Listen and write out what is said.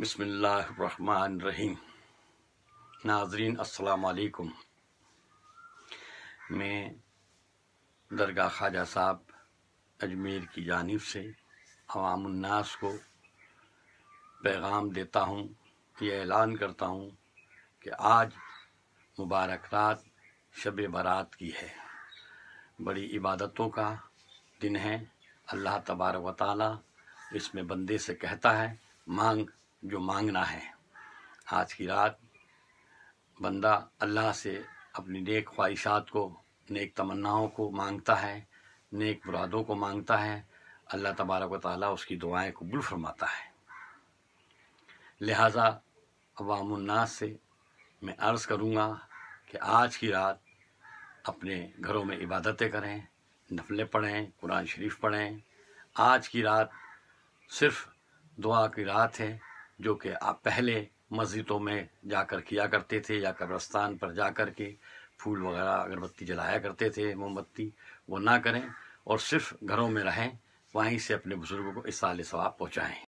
بسم اللہ الرحمن الرحیم ناظرین السلام علیکم میں درگاہ خواجہ صاحب اجمیر کی جانب سے عوام الناس کو پیغام دیتا ہوں یہ اعلان کرتا ہوں کہ آج مبارک رات شب برات کی ہے بڑی عبادتوں کا دن ہے اللہ تبارک و تعالیٰ اس میں بندے سے کہتا ہے مانگ جو مانگنا ہے آج کی رات بندہ اللہ سے اپنی نیک خواہشات کو نیک تمناؤں کو مانگتا ہے نیک مرادوں کو مانگتا ہے اللہ تبارک و تعالیٰ اس کی دعائیں کو فرماتا ہے لہٰذا عوام الناس سے میں عرض کروں گا کہ آج کی رات اپنے گھروں میں عبادتیں کریں نفلیں پڑھیں قرآن شریف پڑھیں آج کی رات صرف دعا کی رات ہے جو کہ آپ پہلے مسجدوں میں جا کر کیا کرتے تھے یا قبرستان پر جا کر کے پھول وغیرہ اگربتی جلایا کرتے تھے موم بتی وہ نہ کریں اور صرف گھروں میں رہیں وہیں سے اپنے بزرگوں کو اس سال سو پہنچائیں